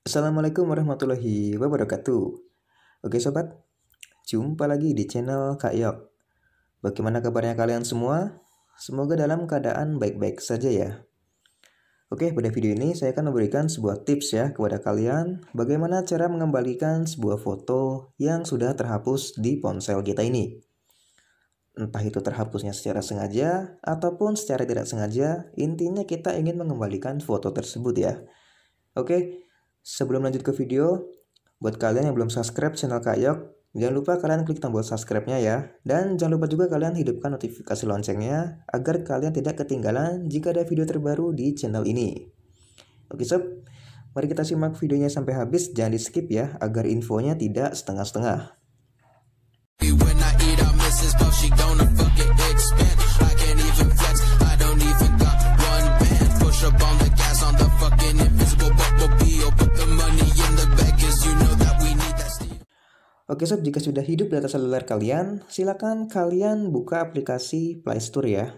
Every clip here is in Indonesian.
Assalamualaikum warahmatullahi wabarakatuh. Oke sobat, jumpa lagi di channel Kak Yok. Bagaimana kabarnya kalian semua? Semoga dalam keadaan baik-baik saja ya. Oke, pada video ini saya akan memberikan sebuah tips ya kepada kalian bagaimana cara mengembalikan sebuah foto yang sudah terhapus di ponsel kita ini. Entah itu terhapusnya secara sengaja ataupun secara tidak sengaja, intinya kita ingin mengembalikan foto tersebut ya. Oke, Sebelum lanjut ke video, buat kalian yang belum subscribe channel Kak Yok, jangan lupa kalian klik tombol subscribe-nya ya. Dan jangan lupa juga kalian hidupkan notifikasi loncengnya agar kalian tidak ketinggalan jika ada video terbaru di channel ini. Oke sob, mari kita simak videonya sampai habis, jangan di skip ya agar infonya tidak setengah-setengah. Oke sob, jika sudah hidup di atas seluler kalian, silakan kalian buka aplikasi Play Store ya.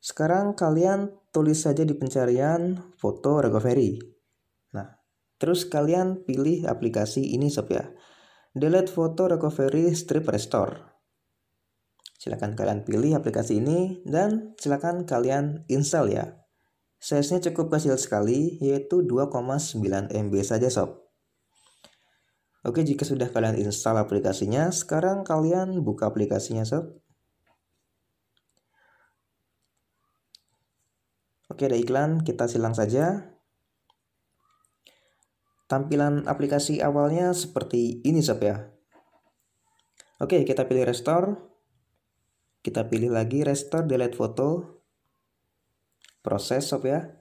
Sekarang kalian tulis saja di pencarian foto recovery. Nah, terus kalian pilih aplikasi ini sob ya. Delete Photo Recovery Strip Restore. Silakan kalian pilih aplikasi ini dan silakan kalian install ya. Size-nya cukup kecil sekali, yaitu 2,9 MB saja sob. Oke, jika sudah kalian install aplikasinya, sekarang kalian buka aplikasinya, sob. Oke, ada iklan, kita silang saja. Tampilan aplikasi awalnya seperti ini, sob ya. Oke, kita pilih restore. Kita pilih lagi restore delete foto. Proses, sob ya.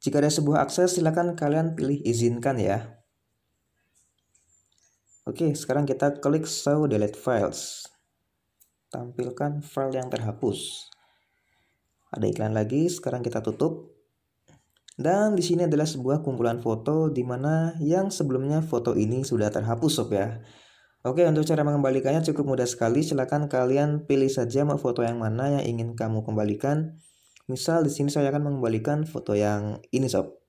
Jika ada sebuah akses, silakan kalian pilih izinkan ya. Oke, sekarang kita klik show delete files. Tampilkan file yang terhapus. Ada iklan lagi, sekarang kita tutup. Dan di sini adalah sebuah kumpulan foto di mana yang sebelumnya foto ini sudah terhapus sob ya. Oke, untuk cara mengembalikannya cukup mudah sekali. Silahkan kalian pilih saja mau foto yang mana yang ingin kamu kembalikan. Misal di sini saya akan mengembalikan foto yang ini sob.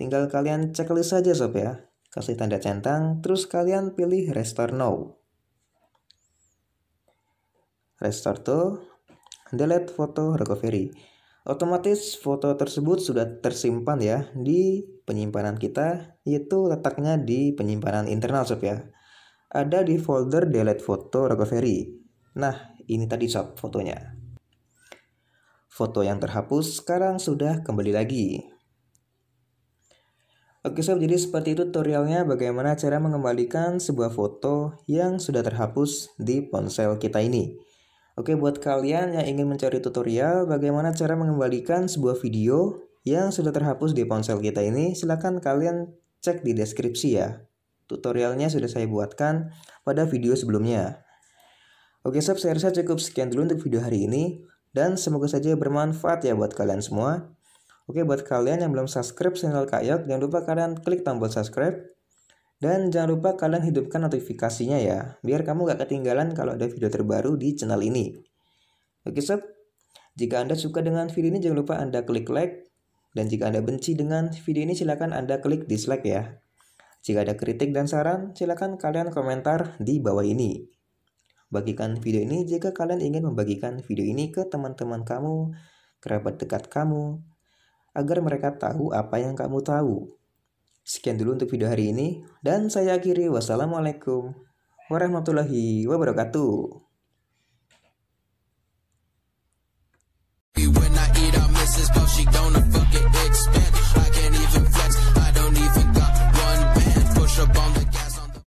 Tinggal kalian checklist saja sob ya kasih tanda centang, terus kalian pilih restore now. Restore to delete foto recovery. Otomatis foto tersebut sudah tersimpan ya di penyimpanan kita, yaitu letaknya di penyimpanan internal sob ya. Ada di folder delete photo recovery. Nah, ini tadi sob fotonya. Foto yang terhapus sekarang sudah kembali lagi. Oke sob, jadi seperti itu tutorialnya bagaimana cara mengembalikan sebuah foto yang sudah terhapus di ponsel kita ini. Oke, buat kalian yang ingin mencari tutorial bagaimana cara mengembalikan sebuah video yang sudah terhapus di ponsel kita ini, silahkan kalian cek di deskripsi ya. Tutorialnya sudah saya buatkan pada video sebelumnya. Oke sob, saya rasa cukup sekian dulu untuk video hari ini. Dan semoga saja bermanfaat ya buat kalian semua. Oke, buat kalian yang belum subscribe channel Kak Yok, jangan lupa kalian klik tombol subscribe. Dan jangan lupa kalian hidupkan notifikasinya ya, biar kamu gak ketinggalan kalau ada video terbaru di channel ini. Oke sob, jika Anda suka dengan video ini jangan lupa Anda klik like. Dan jika Anda benci dengan video ini silahkan Anda klik dislike ya. Jika ada kritik dan saran, silahkan kalian komentar di bawah ini. Bagikan video ini jika kalian ingin membagikan video ini ke teman-teman kamu, kerabat dekat kamu, agar mereka tahu apa yang kamu tahu. Sekian dulu untuk video hari ini, dan saya akhiri. Wassalamualaikum warahmatullahi wabarakatuh.